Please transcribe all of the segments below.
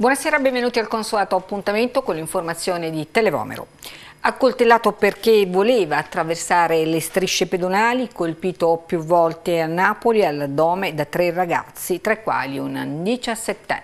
Buonasera benvenuti al Consolato Appuntamento con l'informazione di Televomero. Accoltellato perché voleva attraversare le strisce pedonali, colpito più volte a Napoli all'addome da tre ragazzi, tra i quali un 17enne.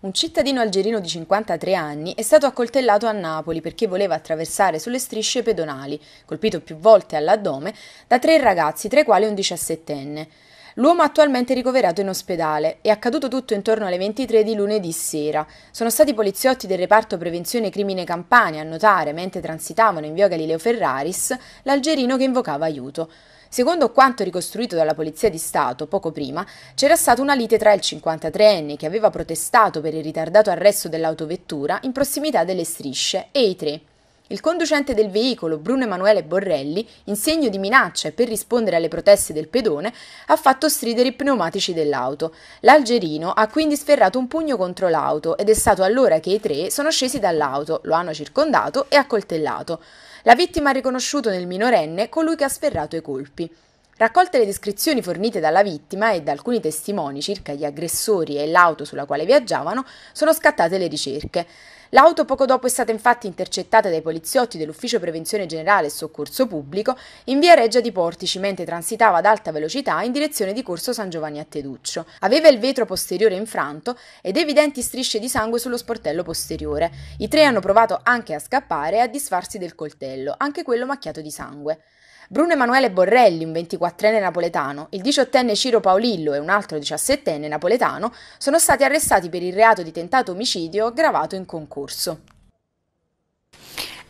Un cittadino algerino di 53 anni è stato accoltellato a Napoli perché voleva attraversare sulle strisce pedonali, colpito più volte all'addome, da tre ragazzi, tra i quali un 17enne. L'uomo attualmente ricoverato in ospedale. È accaduto tutto intorno alle 23 di lunedì sera. Sono stati poliziotti del reparto prevenzione crimine Campania a notare, mentre transitavano in via Galileo Ferraris, l'algerino che invocava aiuto. Secondo quanto ricostruito dalla Polizia di Stato poco prima, c'era stata una lite tra il 53enne che aveva protestato per il ritardato arresto dell'autovettura in prossimità delle strisce e i tre il conducente del veicolo Bruno Emanuele Borrelli, in segno di minaccia e per rispondere alle proteste del pedone, ha fatto stridere i pneumatici dell'auto. L'algerino ha quindi sferrato un pugno contro l'auto ed è stato allora che i tre sono scesi dall'auto, lo hanno circondato e accoltellato. La vittima ha riconosciuto nel minorenne colui che ha sferrato i colpi. Raccolte le descrizioni fornite dalla vittima e da alcuni testimoni circa gli aggressori e l'auto sulla quale viaggiavano, sono scattate le ricerche. L'auto poco dopo è stata infatti intercettata dai poliziotti dell'Ufficio Prevenzione Generale e Soccorso Pubblico in via Reggia di Portici mentre transitava ad alta velocità in direzione di Corso San Giovanni a Teduccio. Aveva il vetro posteriore infranto ed evidenti strisce di sangue sullo sportello posteriore. I tre hanno provato anche a scappare e a disfarsi del coltello, anche quello macchiato di sangue. Bruno Emanuele Borrelli, un 24enne napoletano, il 18enne Ciro Paolillo e un altro 17enne napoletano sono stati arrestati per il reato di tentato omicidio gravato in concorso.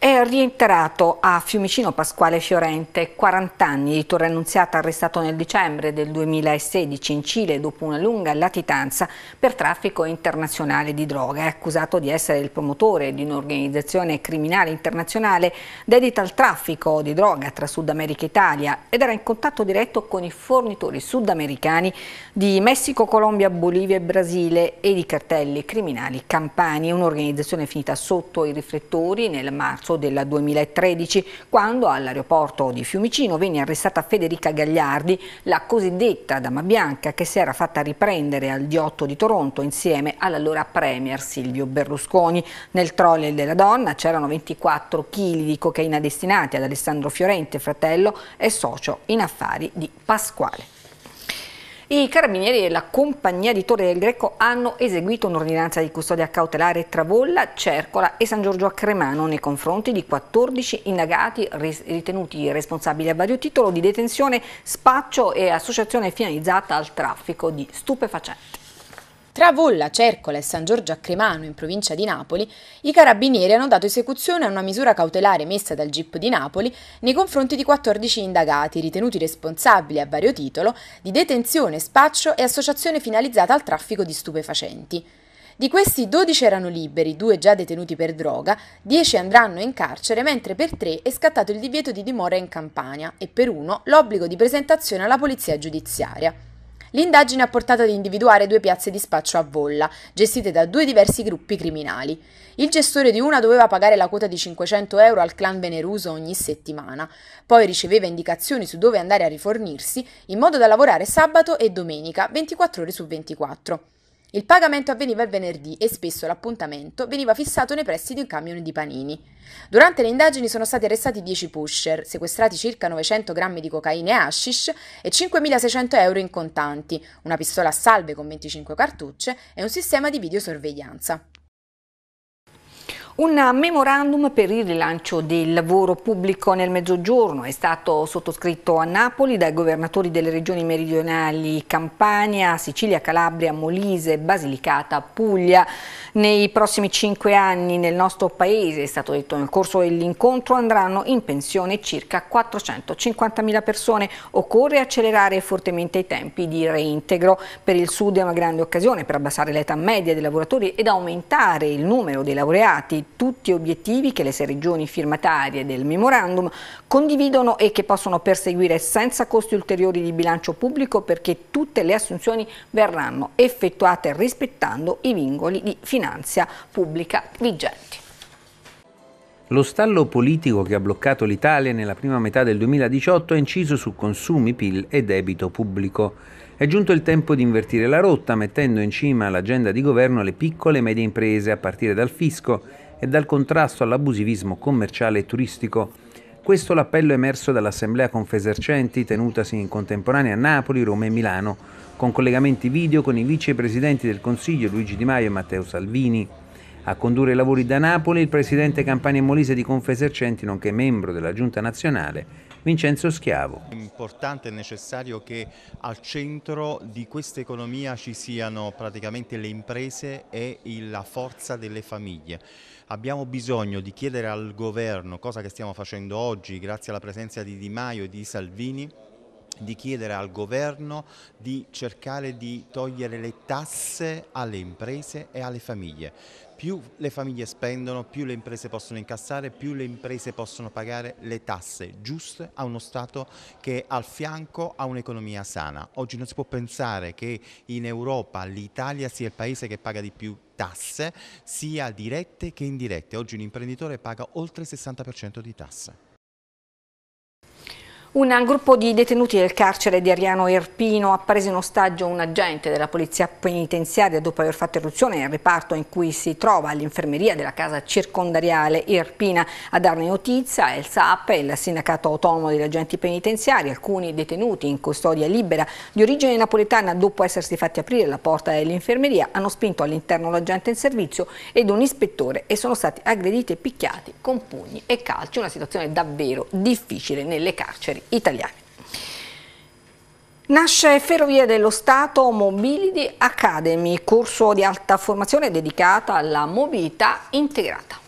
È rientrato a Fiumicino Pasquale Fiorente, 40 anni di Torre Annunziata, arrestato nel dicembre del 2016 in Cile dopo una lunga latitanza per traffico internazionale di droga. È accusato di essere il promotore di un'organizzazione criminale internazionale dedita al traffico di droga tra Sud America e Italia ed era in contatto diretto con i fornitori sudamericani di Messico, Colombia, Bolivia e Brasile e di cartelli criminali campani, un'organizzazione finita sotto i riflettori nel marzo marzo del 2013, quando all'aeroporto di Fiumicino venne arrestata Federica Gagliardi, la cosiddetta dama bianca che si era fatta riprendere al G8 di Toronto insieme all'allora Premier Silvio Berlusconi. Nel trolley della donna c'erano 24 kg di cocaina destinati ad Alessandro Fiorente, fratello e socio in affari di Pasquale. I carabinieri e la compagnia di Torre del Greco hanno eseguito un'ordinanza di custodia cautelare tra Bolla, Cercola e San Giorgio a Cremano nei confronti di 14 indagati ritenuti responsabili a vario titolo di detenzione, spaccio e associazione finalizzata al traffico di stupefacenti. Tra Volla, Cercola e San Giorgio a Cremano, in provincia di Napoli, i carabinieri hanno dato esecuzione a una misura cautelare messa dal GIP di Napoli nei confronti di 14 indagati ritenuti responsabili a vario titolo di detenzione, spaccio e associazione finalizzata al traffico di stupefacenti. Di questi 12 erano liberi, 2 già detenuti per droga, 10 andranno in carcere, mentre per 3 è scattato il divieto di dimora in Campania e per 1 l'obbligo di presentazione alla polizia giudiziaria. L'indagine ha portato ad individuare due piazze di spaccio a Volla, gestite da due diversi gruppi criminali. Il gestore di una doveva pagare la quota di 500 euro al clan veneruso ogni settimana, poi riceveva indicazioni su dove andare a rifornirsi, in modo da lavorare sabato e domenica, 24 ore su 24. Il pagamento avveniva il venerdì e spesso l'appuntamento veniva fissato nei pressi di un camion di panini. Durante le indagini sono stati arrestati 10 pusher, sequestrati circa 900 grammi di cocaina e hashish e 5.600 euro in contanti, una pistola a salve con 25 cartucce e un sistema di videosorveglianza. Un memorandum per il rilancio del lavoro pubblico nel mezzogiorno è stato sottoscritto a Napoli dai governatori delle regioni meridionali Campania, Sicilia, Calabria, Molise, Basilicata, Puglia. Nei prossimi cinque anni nel nostro paese, è stato detto nel corso dell'incontro, andranno in pensione circa 450.000 persone. Occorre accelerare fortemente i tempi di reintegro. Per il Sud è una grande occasione per abbassare l'età media dei lavoratori ed aumentare il numero dei laureati tutti obiettivi che le sei regioni firmatarie del memorandum condividono e che possono perseguire senza costi ulteriori di bilancio pubblico perché tutte le assunzioni verranno effettuate rispettando i vincoli di finanza pubblica vigenti. Lo stallo politico che ha bloccato l'Italia nella prima metà del 2018 ha inciso su consumi, PIL e debito pubblico. È giunto il tempo di invertire la rotta, mettendo in cima all'agenda di governo le piccole e medie imprese, a partire dal fisco, e dal contrasto all'abusivismo commerciale e turistico. Questo l'appello emerso dall'Assemblea Confesercenti tenutasi in contemporanea a Napoli, Roma e Milano, con collegamenti video con i vicepresidenti del Consiglio Luigi Di Maio e Matteo Salvini. A condurre i lavori da Napoli il presidente Campania Molise di Confesercenti, nonché membro della Giunta nazionale, Vincenzo Schiavo. È importante e necessario che al centro di questa economia ci siano praticamente le imprese e la forza delle famiglie abbiamo bisogno di chiedere al governo, cosa che stiamo facendo oggi grazie alla presenza di Di Maio e di Salvini, di chiedere al governo di cercare di togliere le tasse alle imprese e alle famiglie più le famiglie spendono, più le imprese possono incassare, più le imprese possono pagare le tasse giuste a uno Stato che è al fianco a un'economia sana. Oggi non si può pensare che in Europa l'Italia sia il paese che paga di più tasse, sia dirette che indirette. Oggi un imprenditore paga oltre il 60% di tasse. Un gruppo di detenuti del carcere di Ariano Irpino ha preso in ostaggio un agente della polizia penitenziaria dopo aver fatto irruzione nel reparto in cui si trova l'infermeria della casa circondariale Irpina. A darne notizia è il SAP, il sindacato autonomo degli agenti penitenziari, alcuni detenuti in custodia libera di origine napoletana dopo essersi fatti aprire la porta dell'infermeria hanno spinto all'interno l'agente in servizio ed un ispettore e sono stati aggrediti e picchiati con pugni e calci, una situazione davvero difficile nelle carceri italiani. Nasce Ferrovie dello Stato Mobility Academy, corso di alta formazione dedicata alla mobilità integrata.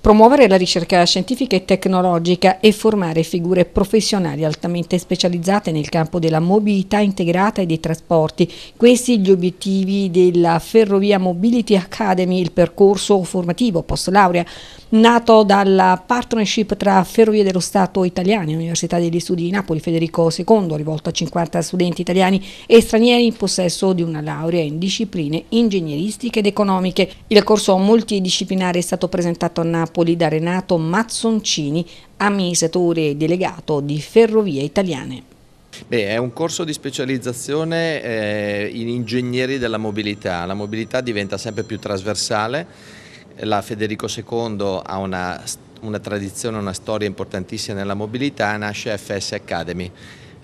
Promuovere la ricerca scientifica e tecnologica e formare figure professionali altamente specializzate nel campo della mobilità integrata e dei trasporti. Questi gli obiettivi della Ferrovia Mobility Academy, il percorso formativo post laurea, nato dalla partnership tra Ferrovie dello Stato italiane e Università degli Studi di Napoli Federico II, rivolto a 50 studenti italiani e stranieri in possesso di una laurea in discipline ingegneristiche ed economiche. Il corso multidisciplinare è stato presentato a Napoli Napoli da Renato Mazzoncini, amministratore delegato di Ferrovie Italiane. Beh, è un corso di specializzazione eh, in ingegneri della mobilità, la mobilità diventa sempre più trasversale, la Federico II ha una, una tradizione, una storia importantissima nella mobilità, nasce FS Academy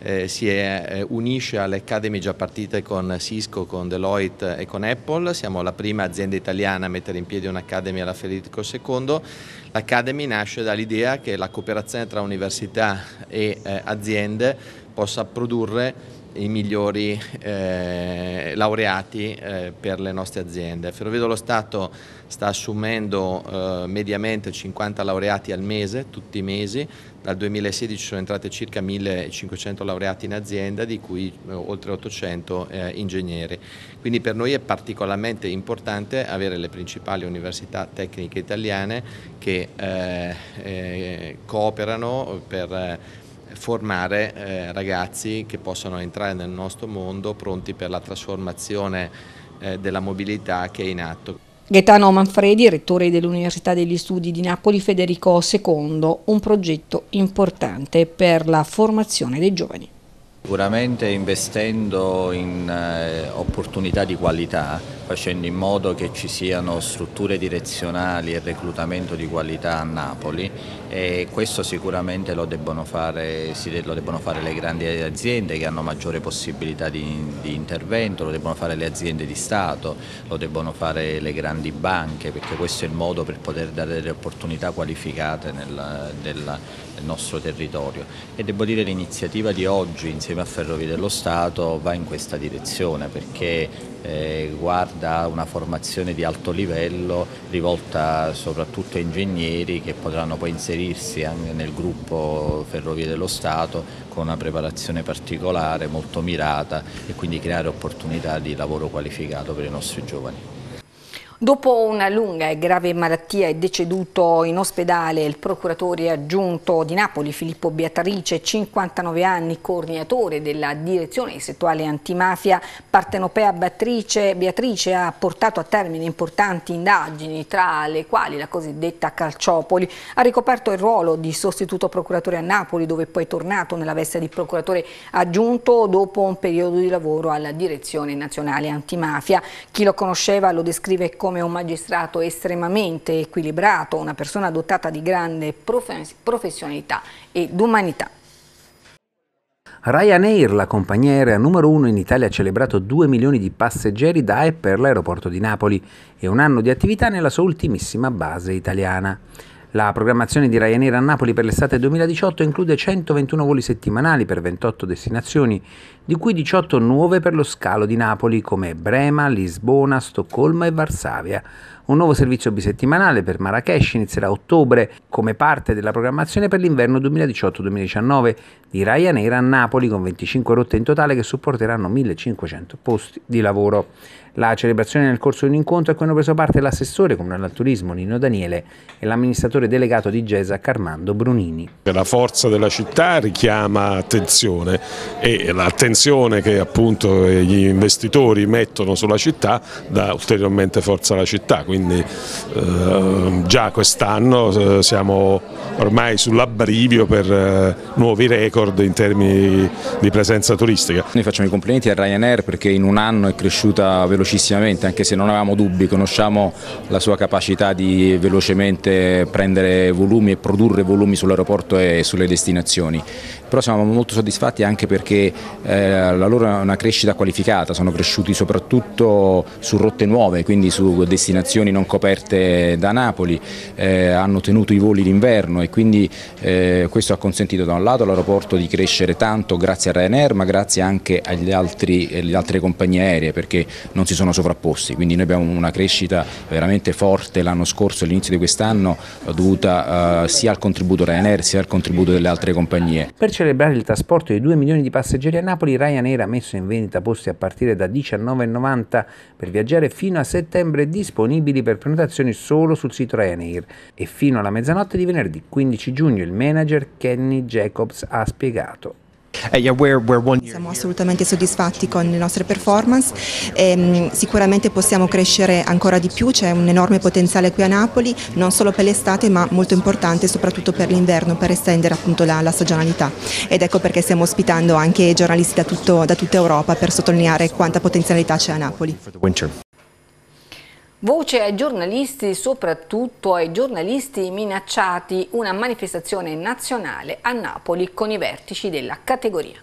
eh, si è, eh, unisce alle Academy già partite con Cisco, con Deloitte e con Apple. Siamo la prima azienda italiana a mettere in piedi un'Academy alla Federico II. L'Academy nasce dall'idea che la cooperazione tra università e eh, aziende possa produrre i migliori eh, laureati eh, per le nostre aziende. Ferrovie dello Stato sta assumendo eh, mediamente 50 laureati al mese, tutti i mesi, dal 2016 sono entrate circa 1500 laureati in azienda, di cui eh, oltre 800 eh, ingegneri. Quindi per noi è particolarmente importante avere le principali università tecniche italiane che eh, cooperano per formare eh, ragazzi che possano entrare nel nostro mondo pronti per la trasformazione eh, della mobilità che è in atto. Gaetano Manfredi, rettore dell'Università degli Studi di Napoli Federico II, un progetto importante per la formazione dei giovani. Sicuramente investendo in eh, opportunità di qualità, facendo in modo che ci siano strutture direzionali e reclutamento di qualità a Napoli e questo sicuramente lo debbono fare, sì, lo debbono fare le grandi aziende che hanno maggiore possibilità di, di, intervento, lo debbono fare le aziende di Stato, lo debbono fare le grandi banche perché questo è il modo per poter dare delle opportunità qualificate nella, nella nel nostro territorio e devo dire che l'iniziativa di oggi insieme a Ferrovie dello Stato va in questa direzione perché eh, guarda una formazione di alto livello rivolta soprattutto a ingegneri che potranno poi inserirsi anche nel gruppo Ferrovie dello Stato con una preparazione particolare, molto mirata e quindi creare opportunità di lavoro qualificato per i nostri giovani. Dopo una lunga e grave malattia è deceduto in ospedale il procuratore aggiunto di Napoli Filippo Beatrice, 59 anni, coordinatore della direzione settuale antimafia partenopea Beatrice, Beatrice ha portato a termine importanti indagini tra le quali la cosiddetta Calciopoli. Ha ricoperto il ruolo di sostituto procuratore a Napoli dove poi è tornato nella veste di procuratore aggiunto dopo un periodo di lavoro alla direzione nazionale antimafia. Chi lo conosceva lo descrive come come un magistrato estremamente equilibrato, una persona dotata di grande professionalità ed umanità. Ryanair, la compagnia aerea numero uno in Italia, ha celebrato 2 milioni di passeggeri da e per l'aeroporto di Napoli e un anno di attività nella sua ultimissima base italiana. La programmazione di Ryanair a Napoli per l'estate 2018 include 121 voli settimanali per 28 destinazioni, di cui 18 nuove per lo scalo di Napoli come Brema, Lisbona, Stoccolma e Varsavia. Un nuovo servizio bisettimanale per Marrakesh inizierà a ottobre come parte della programmazione per l'inverno 2018-2019 di Ryanair a Napoli con 25 rotte in totale che supporteranno 1500 posti di lavoro. La celebrazione nel corso di un incontro a cui hanno preso parte l'assessore comunale al turismo Nino Daniele e l'amministratore delegato di GESA Carmando Brunini. La forza della città richiama attenzione e l'attenzione tensione che appunto gli investitori mettono sulla città dà ulteriormente forza alla città, quindi eh, già quest'anno eh, siamo ormai sull'abbrivio per eh, nuovi record in termini di presenza turistica. Noi facciamo i complimenti a Ryanair perché in un anno è cresciuta velocissimamente, anche se non avevamo dubbi, conosciamo la sua capacità di velocemente prendere volumi e produrre volumi sull'aeroporto e sulle destinazioni però siamo molto soddisfatti anche perché eh, la loro è una crescita qualificata, sono cresciuti soprattutto su rotte nuove, quindi su destinazioni non coperte da Napoli, eh, hanno tenuto i voli d'inverno e quindi eh, questo ha consentito da un lato all'aeroporto di crescere tanto grazie a Ryanair ma grazie anche altri, alle altre compagnie aeree perché non si sono sovrapposti, quindi noi abbiamo una crescita veramente forte l'anno scorso e all'inizio di quest'anno dovuta eh, sia al contributo Ryanair sia al contributo delle altre compagnie. Perciò cioè, celebrare il trasporto di 2 milioni di passeggeri a Napoli, Ryanair ha messo in vendita posti a partire da 19,90 per viaggiare fino a settembre disponibili per prenotazioni solo sul sito Ryanair e fino alla mezzanotte di venerdì 15 giugno il manager Kenny Jacobs ha spiegato. Eh, Siamo assolutamente soddisfatti con le nostre performance, e, ehm, sicuramente possiamo crescere ancora di più, c'è un enorme potenziale qui a Napoli, non solo per l'estate ma molto importante soprattutto per l'inverno, per estendere appunto la, la, stagionalità ed ecco perché stiamo ospitando anche giornalisti da, tutto, da tutta Europa per sottolineare quanta potenzialità c'è a Napoli. Voce ai giornalisti, soprattutto ai giornalisti minacciati, una manifestazione nazionale a Napoli con i vertici della categoria.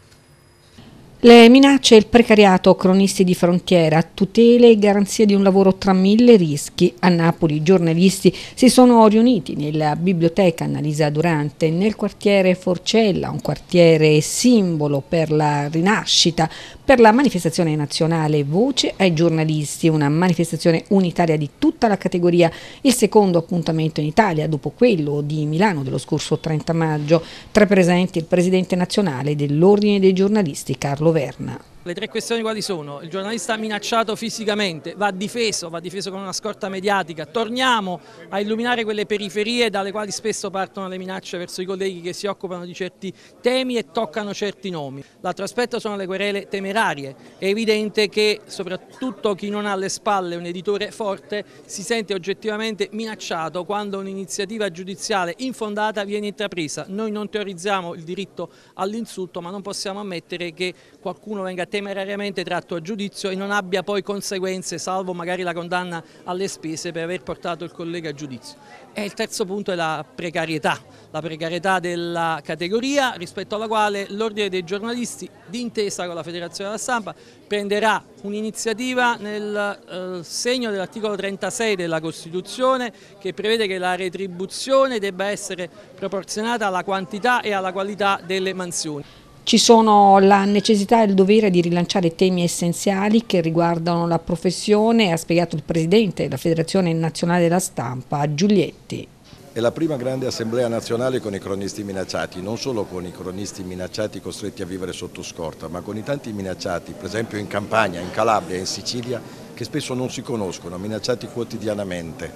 Le minacce e il precariato, cronisti di frontiera, tutele e garanzie di un lavoro tra mille rischi. A Napoli i giornalisti si sono riuniti nella biblioteca Annalisa Durante, nel quartiere Forcella, un quartiere simbolo per la rinascita, per la manifestazione nazionale Voce ai giornalisti, una manifestazione unitaria di tutta la categoria, il secondo appuntamento in Italia dopo quello di Milano dello scorso 30 maggio, tra presenti il presidente nazionale dell'Ordine dei giornalisti Carlo Verna. Le tre questioni quali sono? Il giornalista minacciato fisicamente, va difeso, va difeso con una scorta mediatica. Torniamo a illuminare quelle periferie dalle quali spesso partono le minacce verso i colleghi che si occupano di certi temi e toccano certi nomi. L'altro aspetto sono le querele temerarie. È evidente che soprattutto chi non ha alle spalle un editore forte si sente oggettivamente minacciato quando un'iniziativa giudiziale infondata viene intrapresa. Noi non teorizziamo il diritto all'insulto ma non possiamo ammettere che qualcuno venga temerariamente tratto a giudizio e non abbia poi conseguenze, salvo magari la condanna alle spese per aver portato il collega a giudizio. E il terzo punto è la precarietà, la precarietà della categoria rispetto alla quale l'Ordine dei giornalisti, d'intesa con la Federazione della Stampa, prenderà un'iniziativa nel eh, segno dell'articolo 36 della Costituzione che prevede che la retribuzione debba essere proporzionata alla quantità e alla qualità delle mansioni. Ci sono la necessità e il dovere di rilanciare temi essenziali che riguardano la professione, ha spiegato il Presidente della Federazione Nazionale della Stampa, Giulietti. È la prima grande assemblea nazionale con i cronisti minacciati, non solo con i cronisti minacciati costretti a vivere sotto scorta, ma con i tanti minacciati, per esempio in Campania, in Calabria, in Sicilia, che spesso non si conoscono, minacciati quotidianamente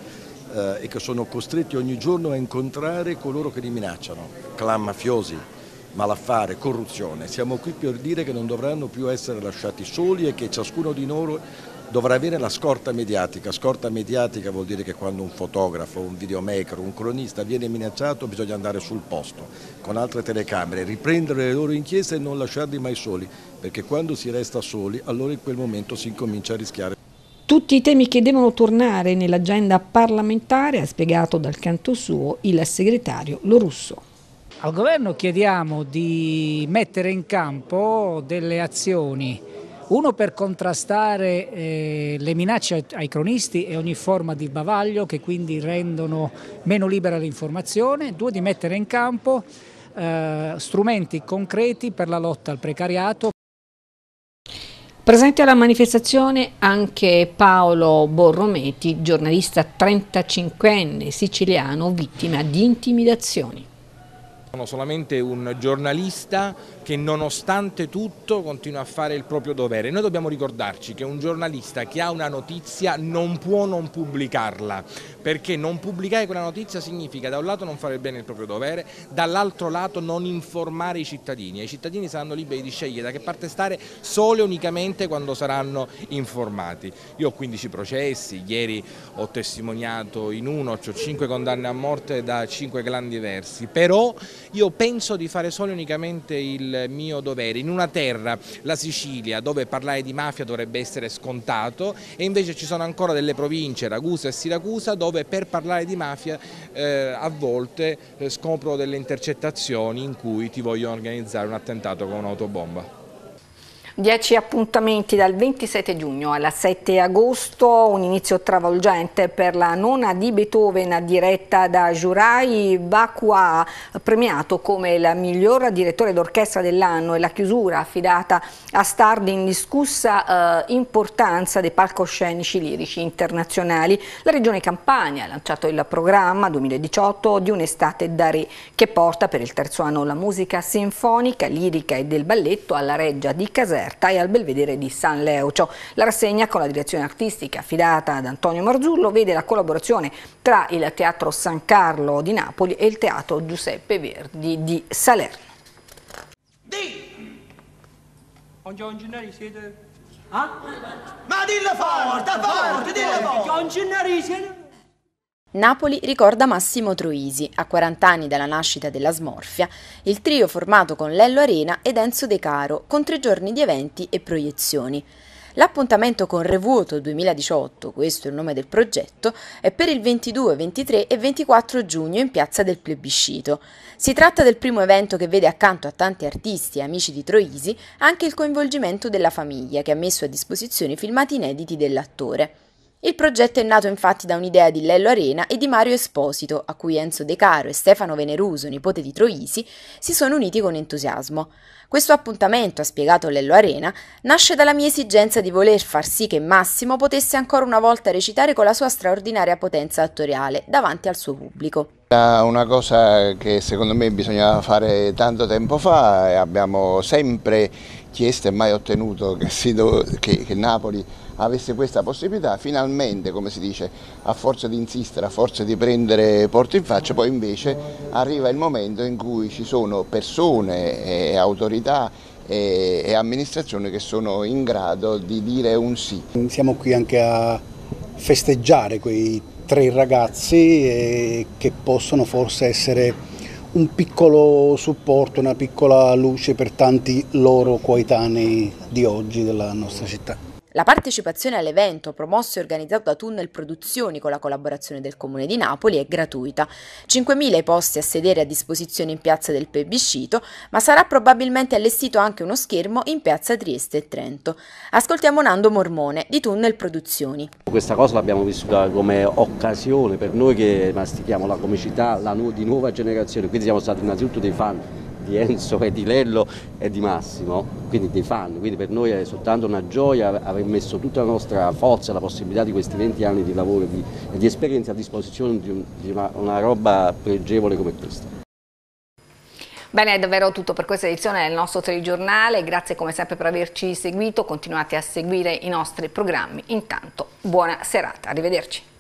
eh, e che sono costretti ogni giorno a incontrare coloro che li minacciano, clan mafiosi, malaffare, corruzione. Siamo qui per dire che non dovranno più essere lasciati soli e che ciascuno di loro dovrà avere la scorta mediatica. Scorta mediatica vuol dire che quando un fotografo, un videomaker, un cronista viene minacciato bisogna andare sul posto con altre telecamere, riprendere le loro inchieste e non lasciarli mai soli, perché quando si resta soli allora in quel momento si incomincia a rischiare. Tutti i temi che devono tornare nell'agenda parlamentare ha spiegato dal canto suo il segretario Lorusso. Al governo chiediamo di mettere in campo delle azioni, uno per contrastare eh, le minacce ai cronisti e ogni forma di bavaglio che quindi rendono meno libera l'informazione, due di mettere in campo eh, strumenti concreti per la lotta al precariato. Presente alla manifestazione anche Paolo Borrometi, giornalista 35enne siciliano vittima di intimidazioni. Sono solamente un giornalista che nonostante tutto continua a fare il proprio dovere. Noi dobbiamo ricordarci che un giornalista che ha una notizia non può non pubblicarla, perché non pubblicare quella notizia significa da un lato non fare bene il proprio dovere, dall'altro lato non informare i cittadini. E I cittadini saranno liberi di scegliere da che parte stare solo e unicamente quando saranno informati. Io ho 15 processi, ieri ho testimoniato in uno, ho 5 condanne a morte da 5 clan diversi, però io penso di fare solo e unicamente il mio dovere. In una terra, la Sicilia, dove parlare di mafia dovrebbe essere scontato e invece ci sono ancora delle province, Ragusa e Siracusa, dove per parlare di mafia eh, a volte eh, scopro delle intercettazioni in cui ti vogliono organizzare un attentato con un'autobomba. Dieci appuntamenti dal 27 giugno alla 7 agosto, un inizio travolgente per la nona di Beethoven diretta da Jurai Bakua, premiato come il miglior direttore d'orchestra dell'anno e la chiusura affidata a star di indiscussa eh, importanza dei palcoscenici lirici internazionali. La Regione Campania ha lanciato il programma 2018 di un'estate da re che porta per il terzo anno la musica sinfonica, lirica e del balletto alla reggia di Caserta Caserta e al Belvedere di San Leucio. La rassegna con la direzione artistica affidata ad Antonio Marzullo vede la collaborazione tra il Teatro San Carlo di Napoli e il Teatro Giuseppe Verdi di Salerno. Di! Ongiorno, siete... Ah? Ma dillo forte, forte, dillo forte! Ongiorno, siete... Napoli ricorda Massimo Troisi, a 40 anni dalla nascita della smorfia, il trio formato con Lello Arena ed Enzo De Caro, con tre giorni di eventi e proiezioni. L'appuntamento con Revuoto 2018, questo è il nome del progetto, è per il 22, 23 e 24 giugno in piazza del plebiscito. Si tratta del primo evento che vede accanto a tanti artisti e amici di Troisi anche il coinvolgimento della famiglia che ha messo a disposizione filmati inediti dell'attore. Il progetto è nato infatti da un'idea di Lello Arena e di Mario Esposito, a cui Enzo De Caro e Stefano Veneruso, nipote di Troisi, si sono uniti con entusiasmo. Questo appuntamento, ha spiegato Lello Arena, nasce dalla mia esigenza di voler far sì che Massimo potesse ancora una volta recitare con la sua straordinaria potenza attoriale davanti al suo pubblico. È Una cosa che secondo me bisognava fare tanto tempo fa e abbiamo sempre chiesto e mai ottenuto che, che, che Napoli avesse questa possibilità, finalmente, come si dice, a forza di insistere, a forza di prendere porto in faccia, poi invece arriva il momento in cui ci sono persone e autorità e, e amministrazioni che sono in grado di dire un sì. Siamo qui anche a festeggiare quei tre ragazzi eh, che possono forse essere un piccolo supporto, una piccola luce per tanti loro coetanei di oggi della nostra città. La partecipazione all'evento, promosso e organizzato da Tunnel Produzioni con la collaborazione del Comune di Napoli, è gratuita. 5.000 i posti a sedere a disposizione in piazza del Pebiscito, ma sarà probabilmente allestito anche uno schermo in piazza Trieste e Trento. Ascoltiamo Nando Mormone di Tunnel Produzioni. Questa cosa l'abbiamo vissuta come occasione per noi che mastichiamo la comicità la nu di nuova generazione, quindi siamo stati innanzitutto dei fan di Enzo e di Lello e di Massimo, quindi dei fan, quindi per noi è soltanto una gioia aver messo tutta la nostra forza, la possibilità di questi 20 anni di lavoro e di, di esperienza a disposizione di, un, di una, una roba pregevole come questa. Bene, è davvero tutto per questa edizione del nostro telegiornale, grazie come sempre per averci seguito, continuate a seguire i nostri programmi, intanto buona serata, arrivederci.